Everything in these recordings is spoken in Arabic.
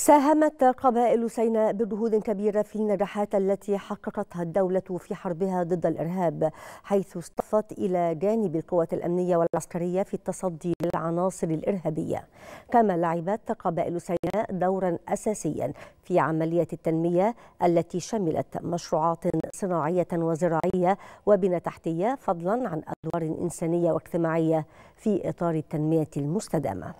ساهمت قبائل سيناء بجهود كبيرة في النجاحات التي حققتها الدولة في حربها ضد الإرهاب حيث اصطفت إلى جانب القوات الأمنية والعسكرية في التصدي للعناصر الإرهابية كما لعبت قبائل سيناء دورا أساسيا في عملية التنمية التي شملت مشروعات صناعية وزراعية وبنى تحتية فضلا عن أدوار إنسانية واجتماعية في إطار التنمية المستدامة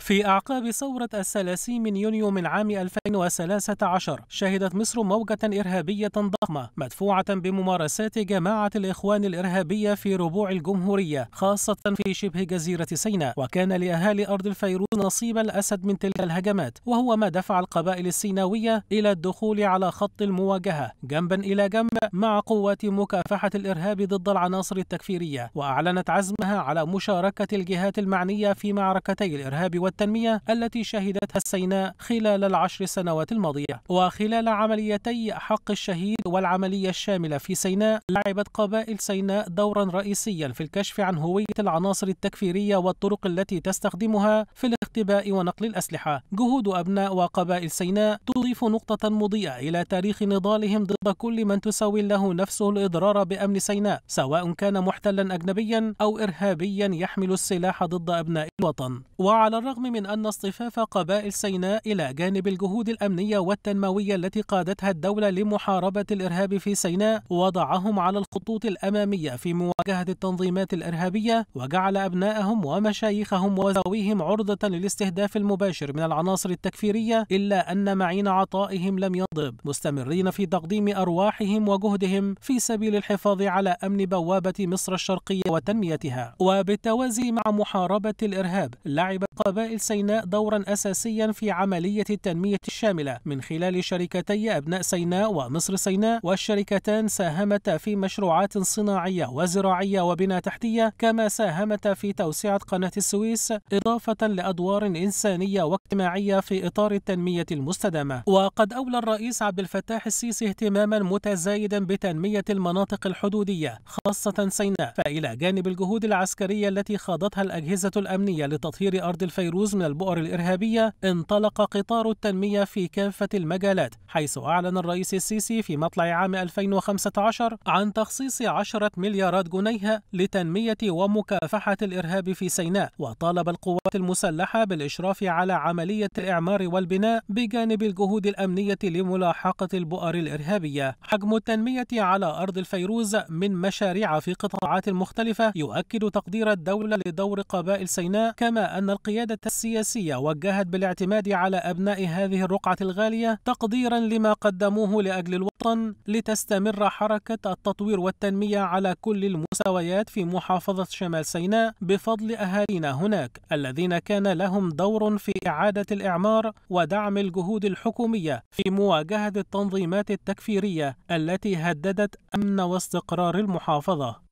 في أعقاب ثورة الثلاثين من يونيو من عام 2013 شهدت مصر موجة إرهابية ضخمة مدفوعة بممارسات جماعة الإخوان الإرهابية في ربوع الجمهورية خاصة في شبه جزيرة سيناء وكان لأهالي أرض الفيروز نصيب الأسد من تلك الهجمات وهو ما دفع القبائل السيناوية إلى الدخول على خط المواجهة جنبا إلى جنب مع قوات مكافحة الإرهاب ضد العناصر التكفيرية وأعلنت عزمها على مشاركة الجهات المعنية في معركتي الإرهاب والتنمية التي شهدتها السيناء خلال العشر سنوات الماضية وخلال عمليتي حق الشهيد والعملية الشاملة في سيناء لعبت قبائل سيناء دورا رئيسيا في الكشف عن هوية العناصر التكفيرية والطرق التي تستخدمها في الاختباء ونقل الأسلحة جهود أبناء وقبائل سيناء تضيف نقطة مضيئة إلى تاريخ نضالهم ضد كل من تسوي له نفسه الإضرار بأمن سيناء سواء كان محتلا أجنبيا أو إرهابيا يحمل السلاح ضد أبناء الوطن وعلى الرغم بالرغم من أن اصطفاف قبائل سيناء إلى جانب الجهود الأمنية والتنموية التي قادتها الدولة لمحاربة الإرهاب في سيناء وضعهم على الخطوط الأمامية في مواجهة التنظيمات الإرهابية وجعل أبنائهم ومشايخهم وذويهم عرضة للاستهداف المباشر من العناصر التكفيرية إلا أن معين عطائهم لم ينضب مستمرين في تقديم أرواحهم وجهدهم في سبيل الحفاظ على أمن بوابة مصر الشرقية وتنميتها وبالتوازي مع محاربة الإرهاب لعبت قبائل رسائل سيناء دورا أساسيا في عملية التنمية الشاملة من خلال شركتي أبناء سيناء ومصر سيناء والشركتان ساهمتا في مشروعات صناعية وزراعية وبنى تحتية كما ساهمتا في توسعة قناة السويس إضافة لأدوار إنسانية واجتماعية في إطار التنمية المستدامة وقد أولى الرئيس عبد الفتاح السيسي اهتماما متزايدا بتنمية المناطق الحدودية خاصة سيناء فإلى جانب الجهود العسكرية التي خاضتها الأجهزة الأمنية لتطهير أرض الفيروز الهروب من البؤر الإرهابية انطلق قطار التنمية في كافة المجالات حيث أعلن الرئيس السيسي في مطلع عام 2015 عن تخصيص 10 مليارات جنيه لتنمية ومكافحة الإرهاب في سيناء وطالب القوات المسلحة بالإشراف على عملية الإعمار والبناء بجانب الجهود الأمنية لملاحقة البؤر الإرهابية حجم التنمية على أرض الفيروز من مشاريع في قطاعات مختلفة يؤكد تقدير الدولة لدور قبائل سيناء كما أن القيادة السياسية وجهت بالاعتماد على أبناء هذه الرقعة الغالية تقديرا لما قدموه لأجل الوطن لتستمر حركة التطوير والتنمية على كل المستويات في محافظة شمال سيناء بفضل أهالينا هناك الذين كان لهم دور في إعادة الإعمار ودعم الجهود الحكومية في مواجهة التنظيمات التكفيرية التي هددت أمن واستقرار المحافظة